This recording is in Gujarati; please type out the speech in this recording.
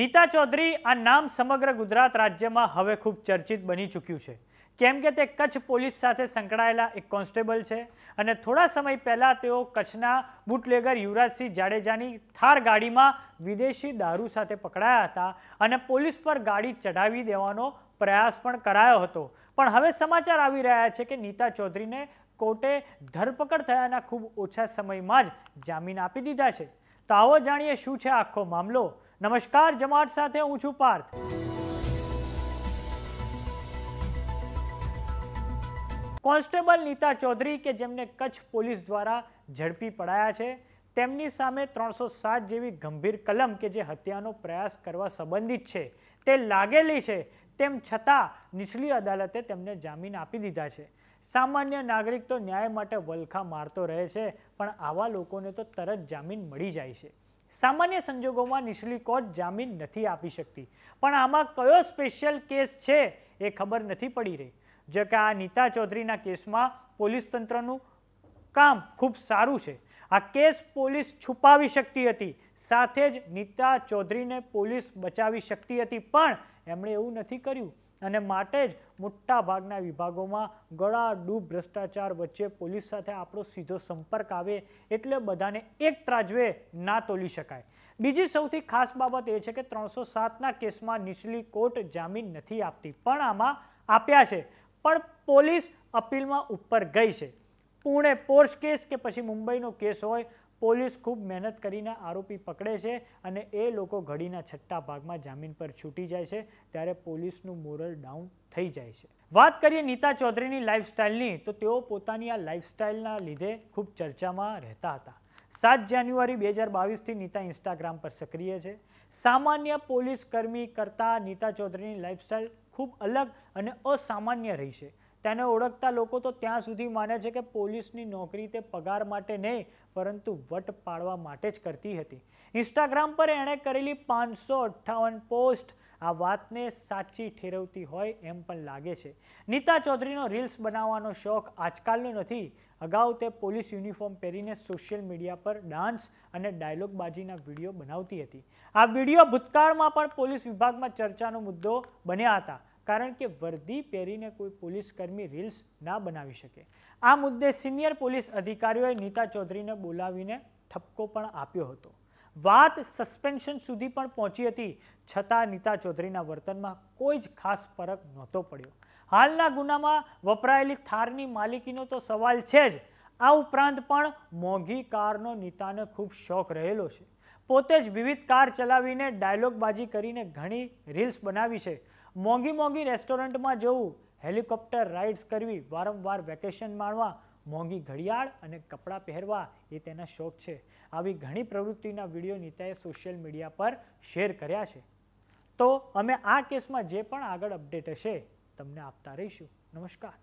નીતા ચૌધરી આ નામ સમગ્ર ગુજરાત રાજ્યમાં હવે ખૂબ ચર્ચિત બની ચૂક્યું છે કેમ કે તે કચ્છ પોલીસ સાથે સંકળાયેલા એક કોન્સ્ટેબલ છે અને થોડા સમય પહેલાં તેઓ કચ્છના બુટલેગર યુવરાજસિંહ જાડેજાની થાર ગાડીમાં વિદેશી દારૂ સાથે પકડાયા હતા અને પોલીસ પર ગાડી ચઢાવી દેવાનો પ્રયાસ પણ કરાયો હતો પણ હવે સમાચાર આવી રહ્યા છે કે નીતા ચૌધરીને કોર્ટે ધરપકડ થયાના ખૂબ ઓછા સમયમાં જ જામીન આપી દીધા છે તો આવો જાણીએ શું છે આખો મામલો નમસ્કાર જમાટ સાથે હું છું પાર્થ કોન્સ્ટેબલ નીતા ચૌધરી કે જેમને કચ્છ પોલીસ દ્વારા ઝડપી પડાયા છે તેમની સામે ત્રણસો સાત જેવી ગંભીર કલમ કે જે હત્યાનો પ્રયાસ કરવા સંબંધિત છે તે લાગેલી છે તેમ છતાં નીચલી અદાલતે તેમને જામીન આપી દીધા છે સામાન્ય નાગરિક તો ન્યાય માટે વલખા મારતો રહે છે પણ આવા લોકોને તો તરત જામીન મળી જાય છે સામાન્ય સંજોગોમાં નીચલી કોર્ટ જામીન નથી આપી શકતી પણ આમાં કયો સ્પેશિયલ કેસ છે એ ખબર નથી પડી રહી જો કે આ નીતા ચૌધરીના કેસમાં પોલીસ તંત્રનું કામ ખૂબ સારું છે આ કેસ પોલીસ છુપાવી શકતી હતી સાથે જ નીતા ચૌધરીને પોલીસ બચાવી શકતી હતી પણ એમણે એવું નથી કર્યું અને માટે જ મોટાભાગના વિભાગોમાં ગળાડૂબ ભ્રષ્ટાચાર વચ્ચે પોલીસ સાથે આપણો સીધો સંપર્ક આવે એટલે બધાને એક ત્રાજવે ના તોલી શકાય બીજી સૌથી ખાસ બાબત એ છે કે ત્રણસો સાતના કેસમાં નીચલી કોર્ટ જામીન નથી આપતી પણ આમાં આપ્યા છે પણ પોલીસ અપીલમાં ઉપર ગઈ છે પુણે પોર્ચ કેસ કે પછી મુંબઈનો કેસ હોય પોલીસ ખૂબ મહેનત કરીને આરોપી પકડે છે અને એ લોકો ઘડીના છઠ્ઠા ભાગમાં જામીન પર છૂટી જાય છે ત્યારે પોલીસનું મોરલ ડાઉન થઈ જાય છે વાત કરીએ નીતા ચૌધરીની લાઇફસ્ટાઇલની તો તેઓ પોતાની આ લાઇફસ્ટાઇલના લીધે ખૂબ ચર્ચામાં રહેતા હતા સાત જાન્યુઆરી બે હજાર બાવીસથી નીતા ઇન્સ્ટાગ્રામ પર સક્રિય છે સામાન્ય પોલીસ કર્મી કરતાં નીતા ચૌધરીની લાઇફસ્ટાઇલ ખૂબ અલગ અને અસામાન્ય રહી છે તેને ઓળખતા લોકો તો ત્યાં સુધી માને છે કે પોલીસની નોકરી તે પગાર માટે નહીં પરંતુ વટ પાડવા માટે જ કરતી હતી ઇન્સ્ટાગ્રામ પર એણે કરેલી પાંચસો અઠ્ઠાવન પોસ્ટ આ વાતને સાચી ઠેરવતી હોય એમ પણ લાગે છે નીતા ચૌધરીનો રીલ્સ બનાવવાનો શોખ આજકાલનો નથી અગાઉ તે પોલીસ યુનિફોર્મ પહેરીને સોશિયલ મીડિયા પર ડાન્સ અને ડાયલોગબાજીના વિડીયો બનાવતી હતી આ વિડીયો ભૂતકાળમાં પણ પોલીસ વિભાગમાં ચર્ચાનો મુદ્દો બન્યા હતા કારણ કે વર્દી પહેરીને કોઈ પોલીસકર્મી રીલ્સ ના બનાવી શકે આ મુદ્દે સિનિયર પોલીસ અધિકારીઓએ નીતા ચૌધરીને બોલાવીને ઠપકો પણ આપ્યો હતો વાત સસ્પેન્શન સુધી પણ પહોંચી હતી છતાં નીતા ચૌધરીના વર્તનમાં કોઈ જ ખાસ ફરક નહોતો પડ્યો હાલના ગુનામાં વપરાયેલી થારની માલિકીનો તો સવાલ છે જ આ ઉપરાંત પણ મોંઘી કારનો નીતાને ખૂબ શોખ રહેલો છે પોતે જ વિવિધ કાર ચલાવીને ડાયલોગબાજી કરીને ઘણી રીલ્સ બનાવી છે મોંઘી મોંઘી રેસ્ટોરન્ટમાં જવું હેલિકોપ્ટર રાઇડ્સ કરવી વારંવાર વેકેશન માણવા મોંઘી ઘડિયાળ અને કપડાં પહેરવા એ તેના શોખ છે આવી ઘણી પ્રવૃત્તિના વિડીયો નીતાએ સોશિયલ મીડિયા પર શેર કર્યા છે તો અમે આ કેસમાં જે પણ આગળ અપડેટ હશે તમને આપતા રહીશું નમસ્કાર